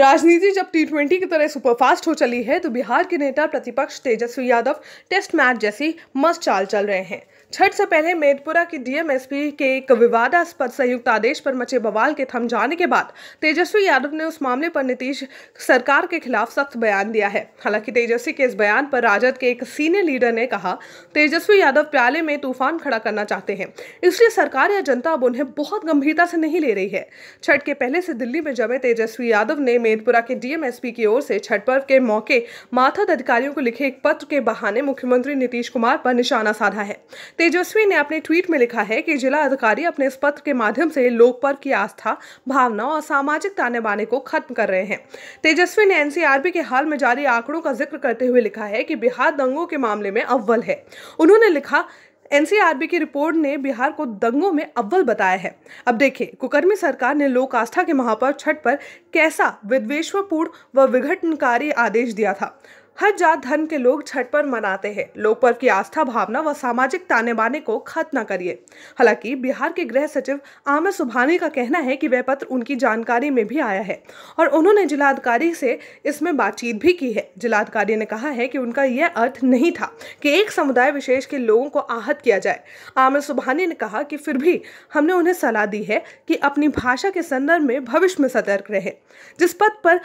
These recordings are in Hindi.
राजनीति जब टी ट्वेंटी की तरह सुपरफास्ट हो चली है तो बिहार के नेता प्रतिपक्ष तेजस्वी यादव टेस्ट मैच जैसी मस्त चाल चल रहे हैं छठ से पहले मेधपुरा की डीएमएसपी के एक विवादास्पद संयुक्त आदेश पर मचे बवाल के थम जाने के बाद तेजस्वी यादव ने उस मामले पर नीतीश सरकार के खिलाफ सख्त बयान दिया है हालांकि तेजस्वी के इस बयान पर राजद के एक सीनियर लीडर ने कहा तेजस्वी यादव प्याले में तूफान खड़ा करना चाहते हैं इसलिए सरकार या जनता अब उन्हें बहुत गंभीरता से नहीं ले रही है छठ के पहले से दिल्ली में जमे तेजस्वी यादव ने हमीरपुरा के डीएमएसपी की ओर से छठ पर्व के मौके माथद अधिकारियों को लिखे एक पत्र के बहाने मुख्यमंत्री नीतीश कुमार पर निशाना साधा है तेजस्वी ने अपने ट्वीट में लिखा है कि जिला अधिकारी अपने इस पत्र के माध्यम से लोक पर्व की आस्था भावना और सामाजिक ताने बाने को खत्म कर रहे हैं तेजस्वी ने एनसीआरबी के हाल में जारी आंकड़ों का जिक्र करते हुए लिखा है कि बिहार दंगों के मामले में अव्वल है उन्होंने लिखा एनसीआरबी की रिपोर्ट ने बिहार को दंगों में अव्वल बताया है अब देखिए कुकर्मी सरकार ने लोक आस्था के महापर्व छठ पर कैसा विद्वेश्वपूर्ण व विघटनकारी आदेश दिया था हर जात धर्म के लोग छठ पर्व मनाते हैं लोक पर्व की आस्था भावना व सामाजिक ताने बाने को खत्म करिए हालांकि बिहार के गृह सचिव आमिर सुबहानी का कहना है कि वह पत्र उनकी जानकारी में भी आया है और उन्होंने जिलाधिकारी से इसमें बातचीत भी की है जिलाधिकारी ने कहा है कि उनका यह अर्थ नहीं था कि एक समुदाय विशेष के लोगों को आहत किया जाए आमिर सुबहानी ने कहा कि फिर भी हमने उन्हें सलाह दी है कि अपनी भाषा के संदर्भ में भविष्य में सतर्क रहे जिस पद पर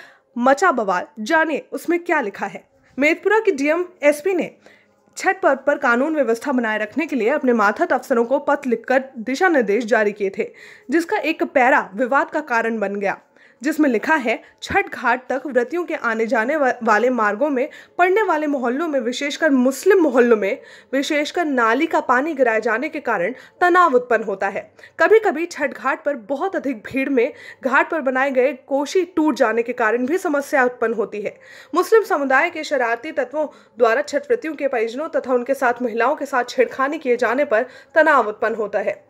मचा बवाल जाने उसमें क्या लिखा है मेदपुरा की डीएम एसपी ने छठ पर्व पर कानून व्यवस्था बनाए रखने के लिए अपने माथत अफसरों को पत्र लिखकर दिशा निर्देश जारी किए थे जिसका एक पैरा विवाद का कारण बन गया जिसमें लिखा है छठ घाट तक व्रतियों के आने जाने वाले मार्गों में पड़ने वाले मोहल्लों में विशेषकर मुस्लिम मोहल्लों में विशेषकर नाली का पानी गिराए जाने के कारण तनाव उत्पन्न होता है कभी कभी छठ घाट पर बहुत अधिक भीड़ में घाट पर बनाए गए कोशी टूट जाने के कारण भी समस्या उत्पन्न होती है मुस्लिम समुदाय के शरारती तत्वों द्वारा छठ व्रतियों के परिजनों तथा उनके साथ महिलाओं के साथ छेड़खानी किए जाने पर तनाव उत्पन्न होता है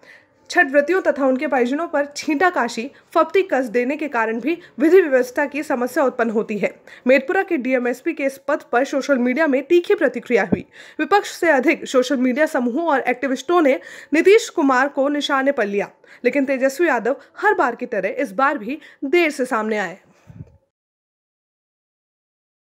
छठ व्रतियों तथा उनके परिजनों पर छींटा काशी फप्ती कस देने के कारण भी विधि व्यवस्था की समस्या उत्पन्न होती है मेदपुरा के डीएमएसपी के इस पद पर सोशल मीडिया में तीखी प्रतिक्रिया हुई विपक्ष से अधिक सोशल मीडिया समूहों और एक्टिविस्टों ने नीतीश कुमार को निशाने पर लिया लेकिन तेजस्वी यादव हर बार की तरह इस बार भी देर से सामने आए